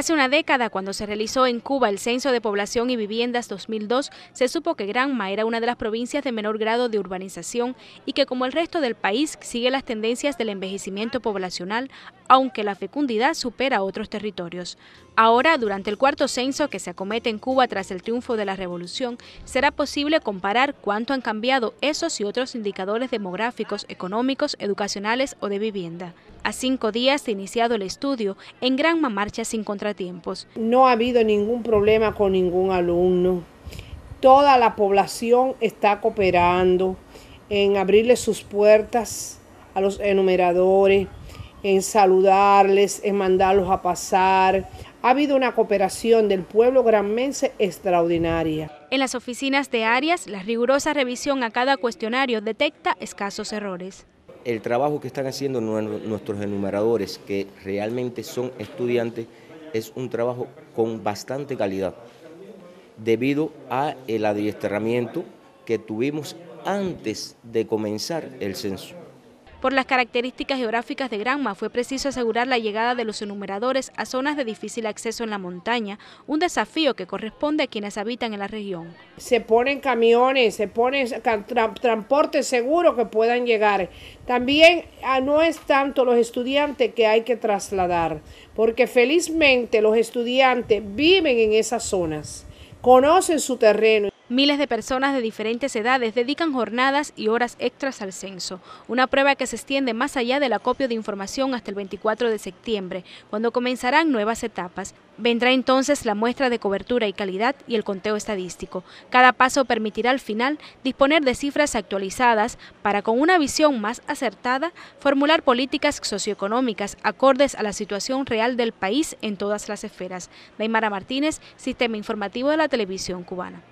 Hace una década, cuando se realizó en Cuba el Censo de Población y Viviendas 2002, se supo que Granma era una de las provincias de menor grado de urbanización y que, como el resto del país, sigue las tendencias del envejecimiento poblacional, aunque la fecundidad supera otros territorios. Ahora, durante el cuarto censo que se acomete en Cuba tras el triunfo de la revolución, será posible comparar cuánto han cambiado esos y otros indicadores demográficos, económicos, educacionales o de vivienda. A cinco días de iniciado el estudio, en granma marcha sin contratiempos. No ha habido ningún problema con ningún alumno. Toda la población está cooperando en abrirle sus puertas a los enumeradores, en saludarles, en mandarlos a pasar. Ha habido una cooperación del pueblo granmense extraordinaria. En las oficinas de Arias, la rigurosa revisión a cada cuestionario detecta escasos errores. El trabajo que están haciendo nuestros enumeradores, que realmente son estudiantes, es un trabajo con bastante calidad, debido a el adiestramiento que tuvimos antes de comenzar el censo. Por las características geográficas de Granma fue preciso asegurar la llegada de los enumeradores a zonas de difícil acceso en la montaña, un desafío que corresponde a quienes habitan en la región. Se ponen camiones, se ponen transporte seguro que puedan llegar. También ah, no es tanto los estudiantes que hay que trasladar, porque felizmente los estudiantes viven en esas zonas, conocen su terreno. Miles de personas de diferentes edades dedican jornadas y horas extras al censo, una prueba que se extiende más allá del acopio de información hasta el 24 de septiembre, cuando comenzarán nuevas etapas. Vendrá entonces la muestra de cobertura y calidad y el conteo estadístico. Cada paso permitirá al final disponer de cifras actualizadas para con una visión más acertada formular políticas socioeconómicas acordes a la situación real del país en todas las esferas. Daimara Martínez, Sistema Informativo de la Televisión Cubana.